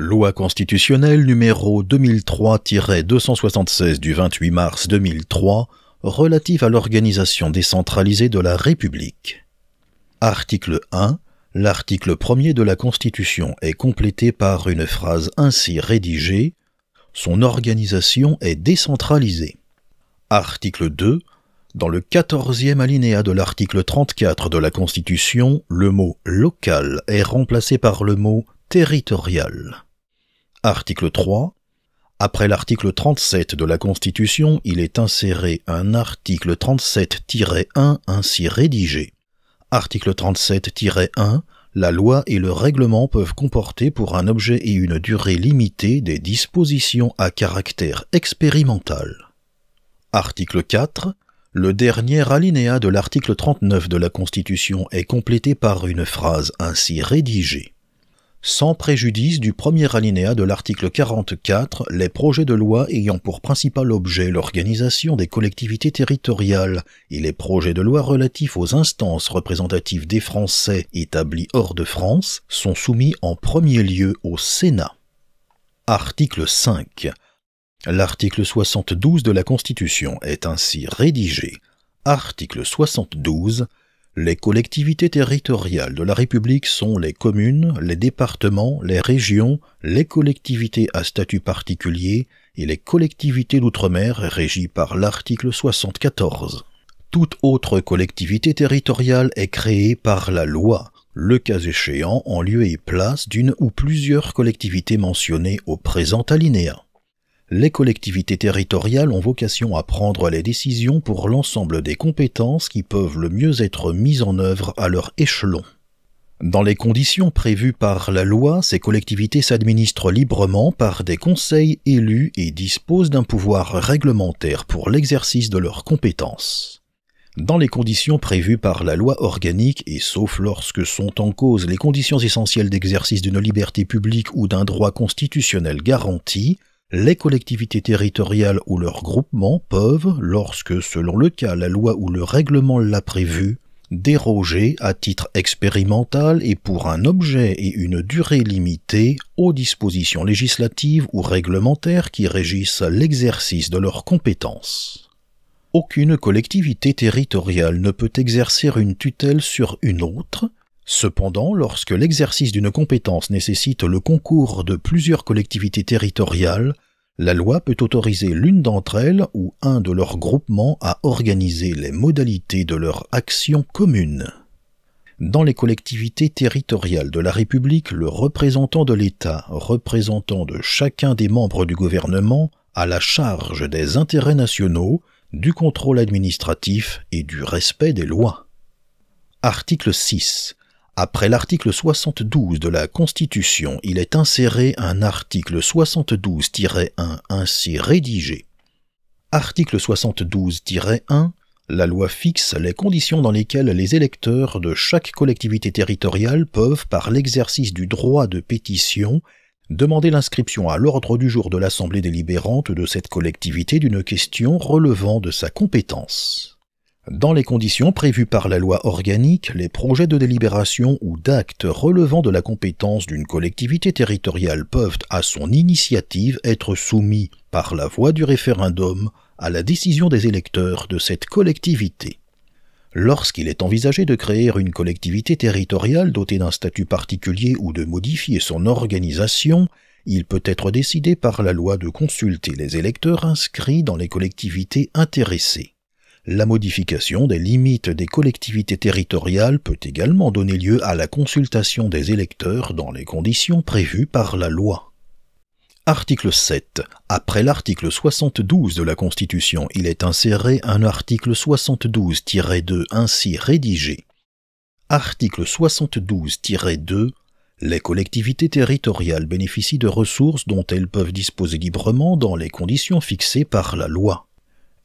Loi constitutionnelle numéro 2003-276 du 28 mars 2003 relative à l'organisation décentralisée de la République. Article 1. L'article 1er de la Constitution est complété par une phrase ainsi rédigée Son organisation est décentralisée. Article 2. Dans le 14e alinéa de l'article 34 de la Constitution, le mot local est remplacé par le mot territorial. Article 3. Après l'article 37 de la Constitution, il est inséré un article 37-1 ainsi rédigé. Article 37-1. La loi et le règlement peuvent comporter pour un objet et une durée limitée des dispositions à caractère expérimental. Article 4. Le dernier alinéa de l'article 39 de la Constitution est complété par une phrase ainsi rédigée sans préjudice du premier alinéa de l'article 44, les projets de loi ayant pour principal objet l'organisation des collectivités territoriales et les projets de loi relatifs aux instances représentatives des Français établis hors de France sont soumis en premier lieu au Sénat. Article 5. L'article 72 de la Constitution est ainsi rédigé. Article 72. Les collectivités territoriales de la République sont les communes, les départements, les régions, les collectivités à statut particulier et les collectivités d'outre-mer régies par l'article 74. Toute autre collectivité territoriale est créée par la loi, le cas échéant en lieu et place d'une ou plusieurs collectivités mentionnées au présent alinéa les collectivités territoriales ont vocation à prendre les décisions pour l'ensemble des compétences qui peuvent le mieux être mises en œuvre à leur échelon. Dans les conditions prévues par la loi, ces collectivités s'administrent librement par des conseils élus et disposent d'un pouvoir réglementaire pour l'exercice de leurs compétences. Dans les conditions prévues par la loi organique et sauf lorsque sont en cause les conditions essentielles d'exercice d'une liberté publique ou d'un droit constitutionnel garanti, les collectivités territoriales ou leurs groupements peuvent, lorsque selon le cas la loi ou le règlement l'a prévu, déroger à titre expérimental et pour un objet et une durée limitée aux dispositions législatives ou réglementaires qui régissent l'exercice de leurs compétences. Aucune collectivité territoriale ne peut exercer une tutelle sur une autre, Cependant, lorsque l'exercice d'une compétence nécessite le concours de plusieurs collectivités territoriales, la loi peut autoriser l'une d'entre elles ou un de leurs groupements à organiser les modalités de leur action commune. Dans les collectivités territoriales de la République, le représentant de l'État, représentant de chacun des membres du gouvernement, a la charge des intérêts nationaux, du contrôle administratif et du respect des lois. Article 6. Après l'article 72 de la Constitution, il est inséré un article 72-1 ainsi rédigé. Article 72-1 la loi fixe les conditions dans lesquelles les électeurs de chaque collectivité territoriale peuvent, par l'exercice du droit de pétition, demander l'inscription à l'ordre du jour de l'Assemblée délibérante de cette collectivité d'une question relevant de sa compétence. Dans les conditions prévues par la loi organique, les projets de délibération ou d'actes relevant de la compétence d'une collectivité territoriale peuvent, à son initiative, être soumis, par la voie du référendum, à la décision des électeurs de cette collectivité. Lorsqu'il est envisagé de créer une collectivité territoriale dotée d'un statut particulier ou de modifier son organisation, il peut être décidé par la loi de consulter les électeurs inscrits dans les collectivités intéressées. La modification des limites des collectivités territoriales peut également donner lieu à la consultation des électeurs dans les conditions prévues par la loi. Article 7. Après l'article 72 de la Constitution, il est inséré un article 72-2 ainsi rédigé. Article 72-2 les collectivités territoriales bénéficient de ressources dont elles peuvent disposer librement dans les conditions fixées par la loi.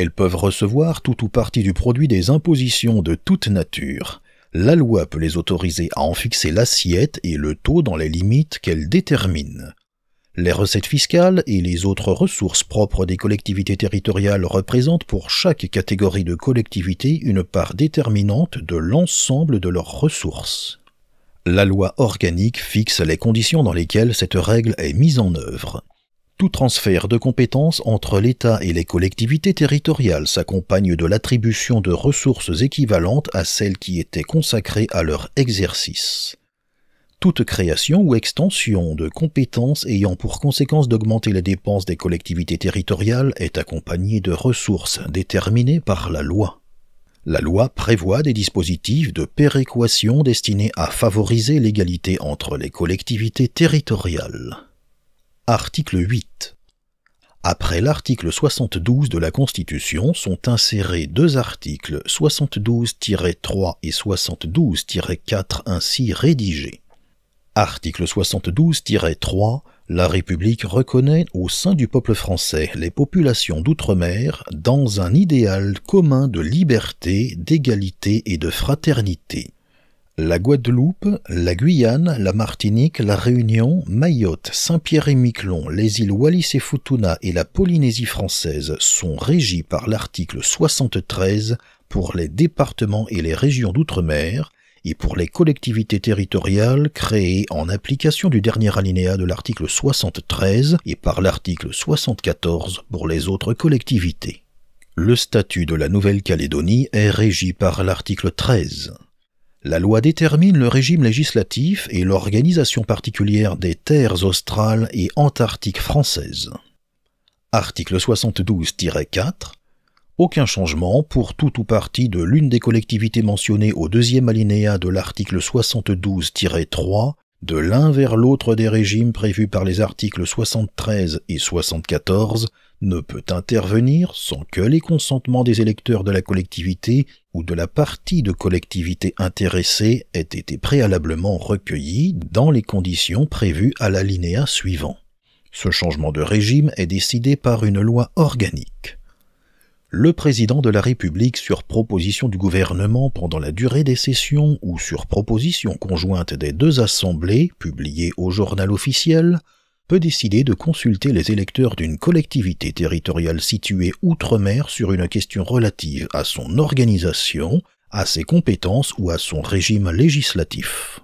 Elles peuvent recevoir tout ou partie du produit des impositions de toute nature. La loi peut les autoriser à en fixer l'assiette et le taux dans les limites qu'elle détermine. Les recettes fiscales et les autres ressources propres des collectivités territoriales représentent pour chaque catégorie de collectivités une part déterminante de l'ensemble de leurs ressources. La loi organique fixe les conditions dans lesquelles cette règle est mise en œuvre. Tout transfert de compétences entre l'État et les collectivités territoriales s'accompagne de l'attribution de ressources équivalentes à celles qui étaient consacrées à leur exercice. Toute création ou extension de compétences ayant pour conséquence d'augmenter les dépenses des collectivités territoriales est accompagnée de ressources déterminées par la loi. La loi prévoit des dispositifs de péréquation destinés à favoriser l'égalité entre les collectivités territoriales. Article 8. Après l'article 72 de la Constitution sont insérés deux articles 72-3 et 72-4 ainsi rédigés. Article 72-3 La République reconnaît au sein du peuple français les populations d'outre-mer dans un idéal commun de liberté, d'égalité et de fraternité la Guadeloupe, la Guyane, la Martinique, la Réunion, Mayotte, Saint-Pierre et Miquelon, les îles Wallis et Futuna et la Polynésie française sont régies par l'article 73 pour les départements et les régions d'outre-mer et pour les collectivités territoriales créées en application du dernier alinéa de l'article 73 et par l'article 74 pour les autres collectivités. Le statut de la Nouvelle-Calédonie est régi par l'article 13. La loi détermine le régime législatif et l'organisation particulière des terres australes et antarctiques françaises. Article 72-4. Aucun changement pour tout ou partie de l'une des collectivités mentionnées au deuxième alinéa de l'article 72-3 de l'un vers l'autre des régimes prévus par les articles 73 et 74 ne peut intervenir sans que les consentements des électeurs de la collectivité ou de la partie de collectivité intéressée aient été préalablement recueillis dans les conditions prévues à l'alinéa suivant. Ce changement de régime est décidé par une loi organique. Le président de la République, sur proposition du gouvernement pendant la durée des sessions ou sur proposition conjointe des deux assemblées, publiée au journal officiel, peut décider de consulter les électeurs d'une collectivité territoriale située outre-mer sur une question relative à son organisation, à ses compétences ou à son régime législatif.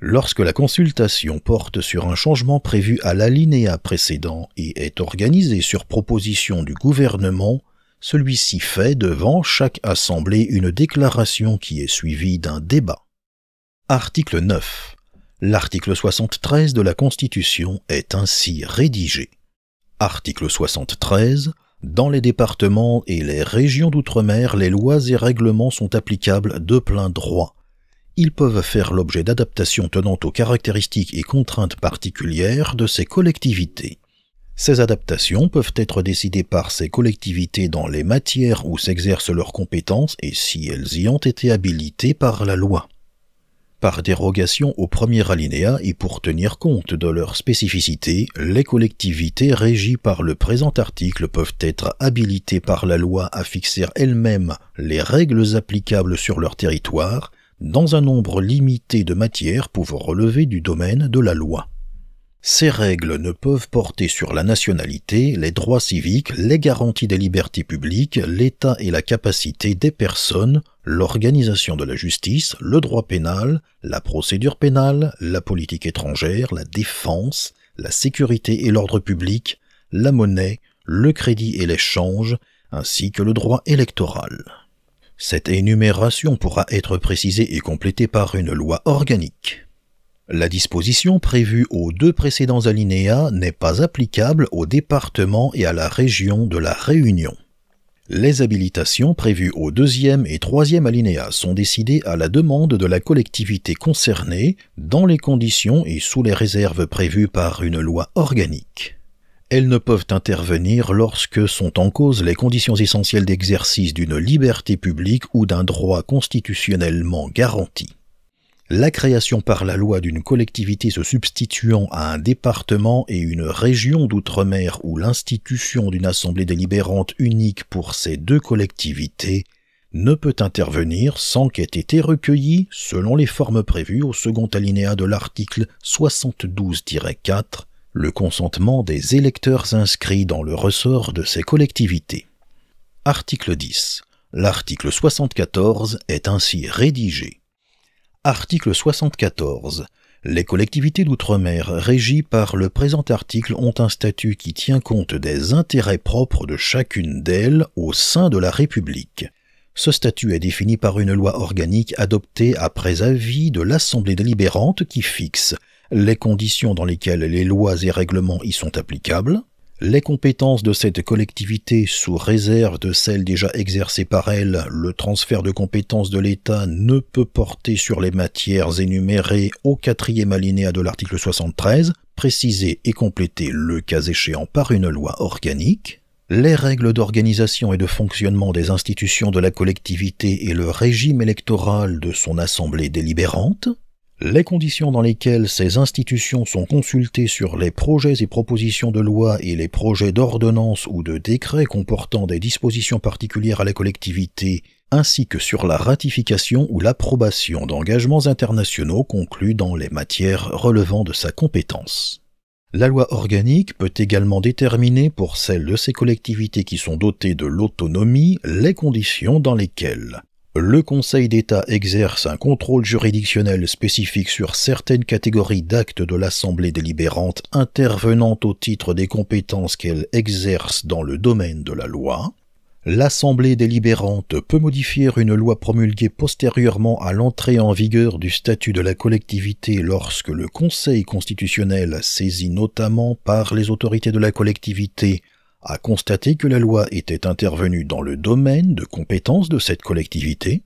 Lorsque la consultation porte sur un changement prévu à l'alinéa précédent et est organisée sur proposition du gouvernement, celui-ci fait devant chaque assemblée une déclaration qui est suivie d'un débat. Article 9. L'article 73 de la Constitution est ainsi rédigé. Article 73. Dans les départements et les régions d'outre-mer, les lois et règlements sont applicables de plein droit. Ils peuvent faire l'objet d'adaptations tenant aux caractéristiques et contraintes particulières de ces collectivités. Ces adaptations peuvent être décidées par ces collectivités dans les matières où s'exercent leurs compétences et si elles y ont été habilitées par la loi. Par dérogation au premier alinéa et pour tenir compte de leur spécificité, les collectivités régies par le présent article peuvent être habilitées par la loi à fixer elles-mêmes les règles applicables sur leur territoire dans un nombre limité de matières pouvant relever du domaine de la loi. Ces règles ne peuvent porter sur la nationalité, les droits civiques, les garanties des libertés publiques, l'état et la capacité des personnes, l'organisation de la justice, le droit pénal, la procédure pénale, la politique étrangère, la défense, la sécurité et l'ordre public, la monnaie, le crédit et l'échange, ainsi que le droit électoral. Cette énumération pourra être précisée et complétée par une loi organique. La disposition prévue aux deux précédents alinéas n'est pas applicable au département et à la région de la Réunion. Les habilitations prévues au deuxième et troisième alinéa sont décidées à la demande de la collectivité concernée dans les conditions et sous les réserves prévues par une loi organique. Elles ne peuvent intervenir lorsque sont en cause les conditions essentielles d'exercice d'une liberté publique ou d'un droit constitutionnellement garanti la création par la loi d'une collectivité se substituant à un département et une région d'outre-mer ou l'institution d'une assemblée délibérante unique pour ces deux collectivités ne peut intervenir sans qu'ait été recueilli, selon les formes prévues au second alinéa de l'article 72-4, le consentement des électeurs inscrits dans le ressort de ces collectivités. Article 10. L'article 74 est ainsi rédigé. Article 74. Les collectivités d'outre-mer régies par le présent article ont un statut qui tient compte des intérêts propres de chacune d'elles au sein de la République. Ce statut est défini par une loi organique adoptée après avis de l'Assemblée délibérante qui fixe les conditions dans lesquelles les lois et règlements y sont applicables, les compétences de cette collectivité, sous réserve de celles déjà exercées par elle, le transfert de compétences de l'État ne peut porter sur les matières énumérées au quatrième alinéa de l'article 73, précisées et complétées, le cas échéant par une loi organique. Les règles d'organisation et de fonctionnement des institutions de la collectivité et le régime électoral de son assemblée délibérante, les conditions dans lesquelles ces institutions sont consultées sur les projets et propositions de loi et les projets d'ordonnance ou de décret comportant des dispositions particulières à la collectivité, ainsi que sur la ratification ou l'approbation d'engagements internationaux conclus dans les matières relevant de sa compétence. La loi organique peut également déterminer pour celles de ces collectivités qui sont dotées de l'autonomie les conditions dans lesquelles le Conseil d'État exerce un contrôle juridictionnel spécifique sur certaines catégories d'actes de l'Assemblée délibérante intervenant au titre des compétences qu'elle exerce dans le domaine de la loi. L'Assemblée délibérante peut modifier une loi promulguée postérieurement à l'entrée en vigueur du statut de la collectivité lorsque le Conseil constitutionnel, saisi notamment par les autorités de la collectivité, a constaté que la loi était intervenue dans le domaine de compétence de cette collectivité.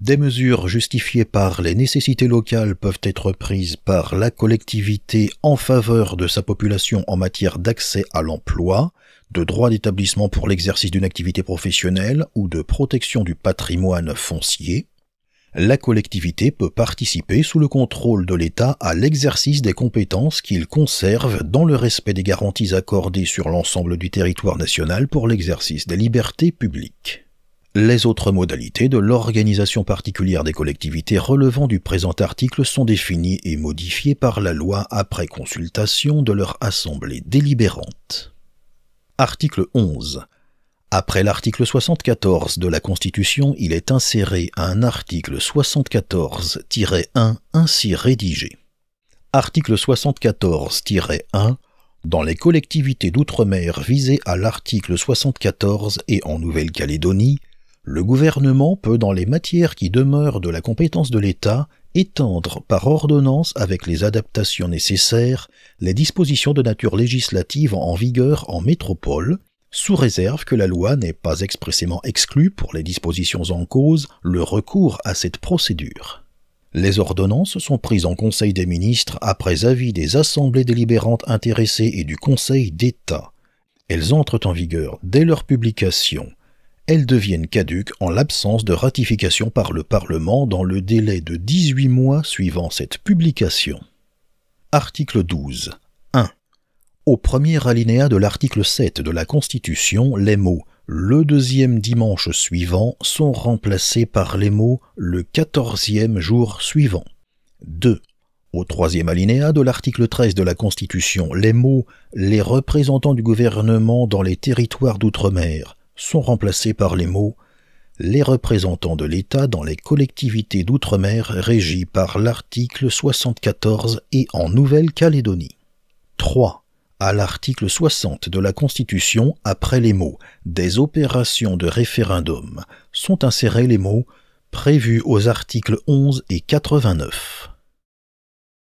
Des mesures justifiées par les nécessités locales peuvent être prises par la collectivité en faveur de sa population en matière d'accès à l'emploi, de droit d'établissement pour l'exercice d'une activité professionnelle ou de protection du patrimoine foncier la collectivité peut participer sous le contrôle de l'État à l'exercice des compétences qu'il conserve dans le respect des garanties accordées sur l'ensemble du territoire national pour l'exercice des libertés publiques. Les autres modalités de l'organisation particulière des collectivités relevant du présent article sont définies et modifiées par la loi après consultation de leur assemblée délibérante. Article 11. Après l'article 74 de la Constitution, il est inséré un article 74-1 ainsi rédigé. Article 74-1 dans les collectivités d'outre-mer visées à l'article 74 et en Nouvelle-Calédonie, le gouvernement peut, dans les matières qui demeurent de la compétence de l'État, étendre par ordonnance avec les adaptations nécessaires les dispositions de nature législative en vigueur en métropole sous réserve que la loi n'est pas expressément exclue pour les dispositions en cause le recours à cette procédure. Les ordonnances sont prises en Conseil des ministres après avis des assemblées délibérantes intéressées et du Conseil d'État. Elles entrent en vigueur dès leur publication. Elles deviennent caduques en l'absence de ratification par le Parlement dans le délai de 18 mois suivant cette publication. Article 12 au premier alinéa de l'article 7 de la Constitution, les mots le deuxième dimanche suivant sont remplacés par les mots le quatorzième jour suivant. 2. Au troisième alinéa de l'article 13 de la Constitution, les mots les représentants du gouvernement dans les territoires d'outre-mer sont remplacés par les mots les représentants de l'État dans les collectivités d'outre-mer régies par l'article 74 et en Nouvelle-Calédonie. 3 à l'article 60 de la Constitution après les mots des opérations de référendum sont insérés les mots prévus aux articles 11 et 89.